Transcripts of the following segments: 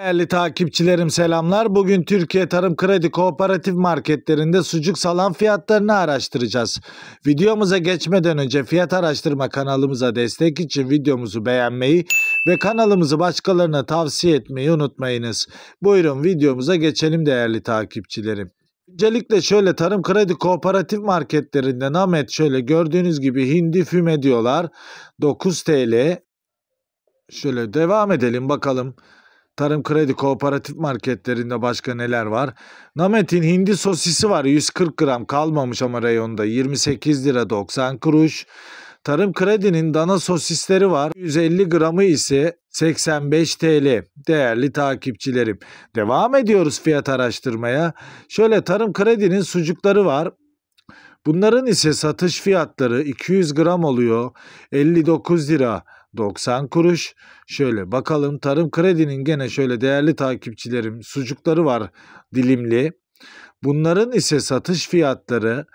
Değerli takipçilerim selamlar. Bugün Türkiye Tarım Kredi Kooperatif marketlerinde sucuk salam fiyatlarını araştıracağız. Videomuza geçmeden önce fiyat araştırma kanalımıza destek için videomuzu beğenmeyi ve kanalımızı başkalarına tavsiye etmeyi unutmayınız. Buyurun videomuza geçelim değerli takipçilerim. Öncelikle şöyle tarım kredi kooperatif marketlerinde namet şöyle gördüğünüz gibi hindi füme diyorlar. 9 TL. Şöyle devam edelim bakalım. Tarım Kredi Kooperatif Marketlerinde başka neler var? Namet'in hindi sosisi var 140 gram kalmamış ama reyonda 28 lira 90 kuruş. Tarım Kredi'nin dana sosisleri var. 150 gramı ise 85 TL. Değerli takipçilerim. Devam ediyoruz fiyat araştırmaya. Şöyle Tarım Kredi'nin sucukları var. Bunların ise satış fiyatları 200 gram oluyor. 59 lira. 90 kuruş. Şöyle bakalım Tarım Kredi'nin gene şöyle değerli takipçilerim sucukları var dilimli. Bunların ise satış fiyatları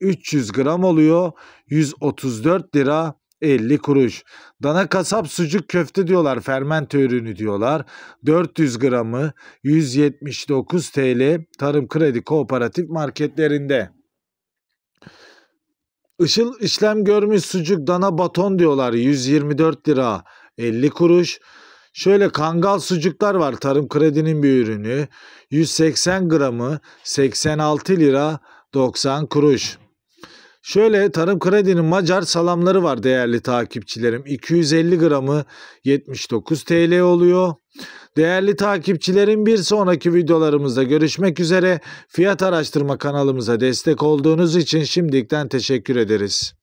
300 gram oluyor 134 lira 50 kuruş. Dana kasap sucuk köfte diyorlar fermente ürünü diyorlar. 400 gramı 179 TL Tarım Kredi Kooperatif marketlerinde. Işıl işlem görmüş sucuk dana baton diyorlar 124 lira 50 kuruş. Şöyle kangal sucuklar var tarım kredinin bir ürünü. 180 gramı 86 lira 90 kuruş. Şöyle tarım kredinin Macar salamları var değerli takipçilerim. 250 gramı 79 TL oluyor. Değerli takipçilerim bir sonraki videolarımızda görüşmek üzere. Fiyat araştırma kanalımıza destek olduğunuz için şimdilikten teşekkür ederiz.